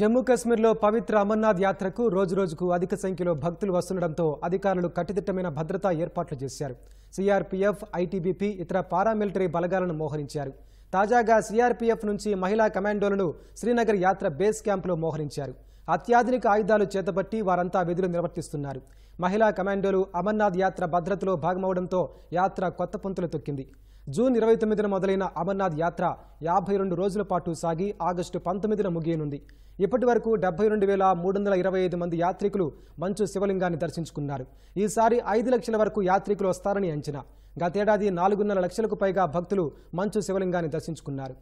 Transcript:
జమ్మూ కాశ్మీర్లో పవిత్ర అమర్నాథ్ యాత్రకు రోజురోజుకు అధిక సంఖ్యలో భక్తులు వస్తుండటంతో అధికారులు కట్టుదిట్టమైన భద్రతా ఏర్పాట్లు చేశారు సీఆర్పీఎఫ్ ఐటీబీపీ ఇతర పారామిలిటరీ బలగాలను మోహరించారు తాజాగా సీఆర్పీఎఫ్ నుంచి మహిళా కమాండోలను శ్రీనగర్ యాత్ర బేస్ క్యాంపులో మోహరించారు అత్యాధునిక ఆయుధాలు చేతబట్టి వారంతా విధులు నిర్వర్తిస్తున్నారు మహిళా కమాండోలు అమర్నాథ్ యాత్ర భద్రతలో భాగమవడంతో యాత్ర కొత్త పుంతలు తొక్కింది జూన్ ఇరవై తొమ్మిదిన మొదలైన అమర్నాథ్ యాత్ర యాభై రెండు రోజుల పాటు సాగి ఆగస్టు పంతొమ్మిదిన ముగియనుంది ఇప్పటి వరకు డెబ్బై రెండు వేల మూడు వందల ఇరవై ఐదు మంది యాత్రికులు మంచు శివలింగాన్ని దర్శించుకున్నారు ఈసారి ఐదు లక్షల వరకు యాత్రికులు వస్తారని అంచనా గతేడాది నాలుగున్నర లక్షలకు పైగా భక్తులు మంచు శివలింగాన్ని దర్శించుకున్నారు